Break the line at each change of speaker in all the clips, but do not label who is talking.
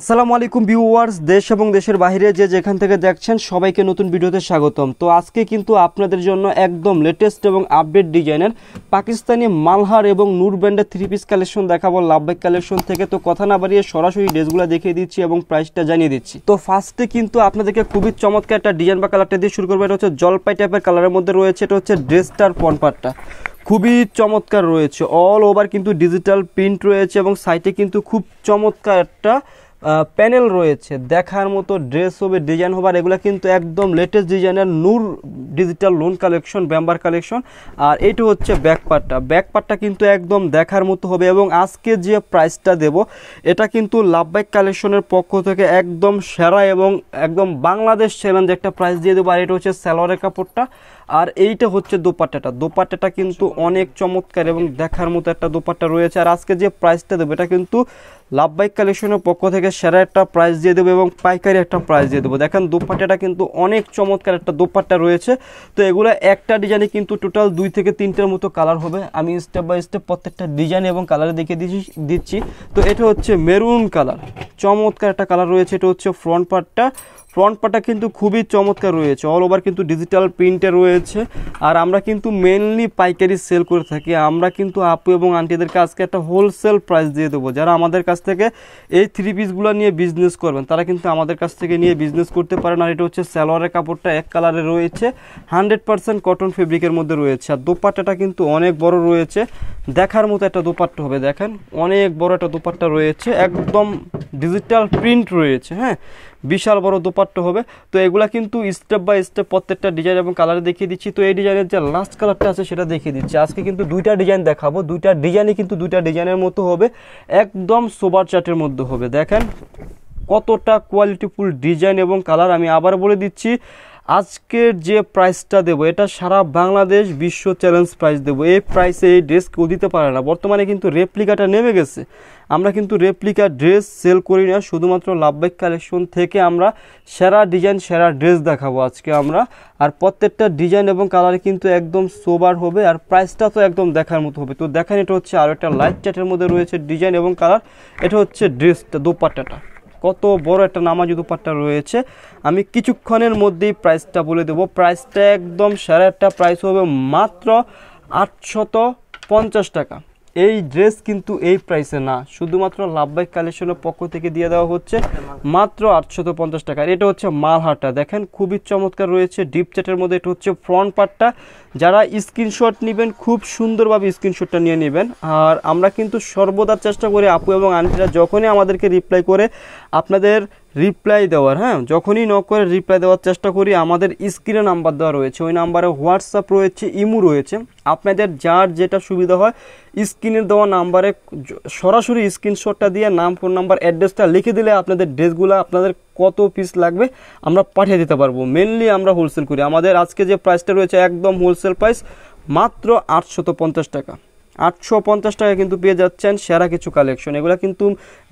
আসসালামু আলাইকুম ভিউয়ার্স দেশ এবং দেশের বাহিরে যে যেখান থেকে দেখছেন সবাইকে নতুন ভিডিওতে স্বাগতম তো আজকে কিন্তু আপনাদের জন্য একদম লেটেস্ট এবং আপডেট ডিজাইনের পাকিস্তানি মালহার এবং নূর ব্র্যান্ডের থ্রি পিস কালেকশন দেখাবো লাভবাইক কালেকশন থেকে তো কথা না বাড়িয়ে সরাসরি ড্রেসগুলো দেখিয়ে দিচ্ছি এবং প্রাইসটা জানিয়ে দিচ্ছি তো ফার্স্টে কিন্তু আপনাদেরকে খুবই চমৎকার একটা ডিজাইন বা কালারটা দিয়ে শুরু করবো এটা হচ্ছে জলপাই টাইপের কালারের মধ্যে রয়েছে এটা হচ্ছে ড্রেসটার পনপারটা খুবই চমৎকার রয়েছে অল ওভার কিন্তু ডিজিটাল প্রিন্ট রয়েছে এবং সাইটে কিন্তু খুব চমৎকার একটা প্যানেল রয়েছে দেখার মতো ড্রেস হবে ডিজাইন হবার এগুলো কিন্তু একদম লেটেস্ট ডিজাইনের Noor digital lawn collection bumper collection আর এটা হচ্ছে ব্যাকপারটা ব্যাকপারটা কিন্তু একদম দেখার মতো হবে এবং আজকে যে প্রাইসটা দেব এটা কিন্তু লাভ লাভবাইক কালেকশনের পক্ষ থেকে একদম সেরা এবং একদম বাংলাদেশ চ্যালেঞ্জ একটা প্রাইস দিয়ে দেবো আর এটা হচ্ছে স্যালোয়ারের কাপড়টা আর এইটা হচ্ছে দোপাট্টাটা দোপাট্টাটা কিন্তু অনেক চমৎকার এবং দেখার মতো একটা দোপাট্টা রয়েছে আর আজকে যে প্রাইসটা দেবো এটা কিন্তু লাভ বাইক কালেকশনের পক্ষ থেকে সেরা একটা প্রাইস দিয়ে দেবো এবং পাইকারি একটা প্রাইস দিয়ে দেবো দেখেন দুপাট্টাটা কিন্তু অনেক চমৎকার একটা দুপাট্টা রয়েছে তো এগুলো একটা ডিজাইনে কিন্তু টোটাল দুই থেকে তিনটের মতো কালার হবে আমি স্টেপ বাই স্টেপ প্রত্যেকটা ডিজাইন এবং কালারে দেখে দিচ্ছি দিচ্ছি তো এটা হচ্ছে মেরুন কালার চমৎকার একটা কালার রয়েছে এটা হচ্ছে ফ্রন্ট পার্টটা ফ্রন্ট পাটা কিন্তু খুবই চমৎকার রয়েছে অল ওভার কিন্তু ডিজিটাল প্রিন্টে রয়েছে আর আমরা কিন্তু মেনলি পাইকারি সেল করে থাকি আমরা কিন্তু আপু এবং আন্টিদেরকে আজকে একটা হোলসেল প্রাইস দিয়ে দেবো যারা আমাদের কাছ থেকে এই থ্রি পিসগুলো নিয়ে বিজনেস করবেন তারা কিন্তু আমাদের কাছ থেকে নিয়ে বিজনেস করতে পারেন আর এটা হচ্ছে স্যালোয়ারের কাপড়টা এক কালারে রয়েছে হান্ড্রেড পারসেন্ট কটন ফেব্রিকের মধ্যে রয়েছে আর দোপাট্টাটা কিন্তু অনেক বড় রয়েছে দেখার মতো একটা দোপাট্টা হবে দেখেন অনেক বড় একটা দোপাট্টা রয়েছে একদম ডিজিটাল প্রিন্ট রয়েছে হ্যাঁ বিশাল বড় দোপাট্টা হবে তো এগুলো কিন্তু স্টেপ বাই স্টেপ প্রত্যেকটা ডিজাইন এবং কালার দেখিয়ে দিচ্ছি তো এই ডিজাইনের যে লাস্ট কালারটা আছে সেটা দেখিয়ে দিচ্ছি আজকে কিন্তু দুইটা ডিজাইন দেখাবো দুইটা ডিজাইনই কিন্তু দুইটা ডিজাইনের মতো হবে একদম সোবার চার্টের মধ্যে হবে দেখেন কতটা কোয়ালিটিফুল ডিজাইন এবং কালার আমি আবার বলে দিচ্ছি আজকের যে প্রাইসটা দেবো এটা সারা বাংলাদেশ বিশ্ব চ্যালেঞ্জ প্রাইস দেবো এই প্রাইসে এই ড্রেস কেউ দিতে পারে না বর্তমানে কিন্তু রেপ্লিকাটা নেমে গেছে আমরা কিন্তু রেপ্লিকা ড্রেস সেল করি না শুধুমাত্র লাভবেক কালেকশন থেকে আমরা সেরা ডিজাইন সেরা ড্রেস দেখাবো আজকে আমরা আর প্রত্যেকটা ডিজাইন এবং কালারে কিন্তু একদম সোবার হবে আর প্রাইসটা তো একদম দেখার মতো হবে তো দেখেন এটা হচ্ছে আর একটা লাইট চ্যাটের মধ্যে রয়েছে ডিজাইন এবং কালার এটা হচ্ছে ড্রেসটা দোপাট্টাটা কত বড় একটা নামাজ উপহারটা রয়েছে আমি কিছুক্ষণের মধ্যেই প্রাইসটা বলে দেবো প্রাইসটা একদম সাড়ে একটা প্রাইস হবে মাত্র আটশত পঞ্চাশ টাকা এই ড্রেস কিন্তু এই প্রাইসে না শুধুমাত্র লাভবাইক কালেকশনের পক্ষ থেকে দিয়ে দেওয়া হচ্ছে মাত্র আটশত পঞ্চাশ টাকা এটা হচ্ছে মালহাটটা দেখেন খুবই চমৎকার রয়েছে ডিপ চ্যাটের মধ্যে এটা হচ্ছে ফ্রন্ট পার্টটা যারা স্ক্রিনশট নেবেন খুব সুন্দরভাবে স্ক্রিনশটটা নিয়ে নেবেন আর আমরা কিন্তু সর্বদা চেষ্টা করি আপু এবং আন্টিরা যখনই আমাদেরকে রিপ্লাই করে আপনাদের রিপ্লাই দেওয়ার হ্যাঁ যখনই নক করে রিপ্লাই দেওয়ার চেষ্টা করি আমাদের স্ক্রিনে নাম্বার দেওয়া রয়েছে ওই নাম্বারে হোয়াটসঅ্যাপ রয়েছে ইমু রয়েছে আপনাদের যার যেটা সুবিধা হয় স্ক্রিনের দেওয়া নাম্বারে সরাসরি স্ক্রিনশটটা দিয়ে নাম ফোন নাম্বার অ্যাড্রেসটা লিখে দিলে আপনাদের ড্রেসগুলো আপনাদের কত পিস লাগবে আমরা পাঠিয়ে দিতে পারবো মেনলি আমরা হোলসেল করি আমাদের আজকে যে প্রাইসটা রয়েছে একদম হোলসেল প্রাইস মাত্র আটশত টাকা আটশো পঞ্চাশ টাকা কিন্তু পেয়ে যাচ্ছেন সেরা কিছু কালেকশন এগুলো কিন্তু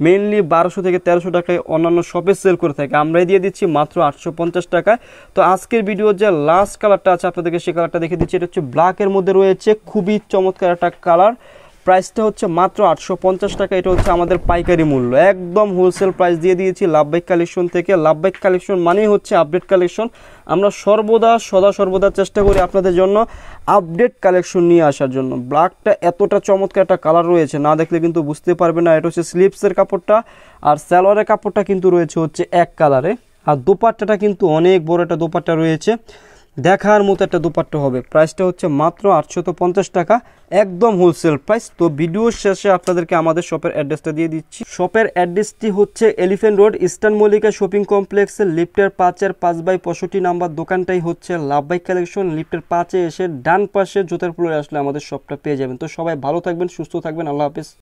মেনলি বারোশো থেকে তেরোশো টাকায় অন্যান্য শপে সেল করে থাকে আমরাই দিয়ে দিচ্ছি মাত্র আটশো পঞ্চাশ টাকায় তো আজকের ভিডিও যে লাস্ট কালারটা আছে আপনাদেরকে সেই কালারটা দেখে দিচ্ছি এটা হচ্ছে ব্ল্যাকের মধ্যে রয়েছে খুবই চমৎকার একটা কালার প্রাইসটা হচ্ছে মাত্র আটশো পঞ্চাশ টাকা এটা হচ্ছে আমাদের পাইকারি মূল্য একদম হোলসেল প্রাইস দিয়ে দিয়েছি লাভ বাইক কালেকশন থেকে লাভ বাইক কালেকশন মানেই হচ্ছে আপডেট কালেকশন আমরা সর্বদা সদা সর্বদা চেষ্টা করি আপনাদের জন্য আপডেট কালেকশন নিয়ে আসার জন্য ব্ল্যাকটা এতটা চমৎকার একটা কালার রয়েছে না দেখলে কিন্তু বুঝতে পারবে না এটা হচ্ছে স্লিপসের কাপড়টা আর স্যালোয়ারের কাপড়টা কিন্তু রয়েছে হচ্ছে এক কালারে আর দোপাট্টাটা কিন্তু অনেক বড় একটা দোপাট্টা রয়েছে দেখার মতো একটা দুপাট্টা হবে প্রাইসটা হচ্ছে মাত্র আটশত টাকা একদম হোলসেল প্রাইস তো ভিডিওর শেষে আপনাদেরকে আমাদের শপের অ্যাড্রেসটা দিয়ে দিচ্ছি শপের অ্যাড্রেসটি হচ্ছে Elephant Road Eastern Mallika shopping কমপ্লেক্সের লিফটের পাঁচের পাঁচ বাই পঁয়ষট্টি নাম্বার দোকানটাই হচ্ছে লাভ বাইক কালেকশন লিফটের পাঁচে এসে ডান পাশে জোতের ফ্লোরে আসলে আমাদের শপটা পেয়ে যাবেন তো সবাই ভালো থাকবেন সুস্থ থাকবেন আল্লাহ হাফিজ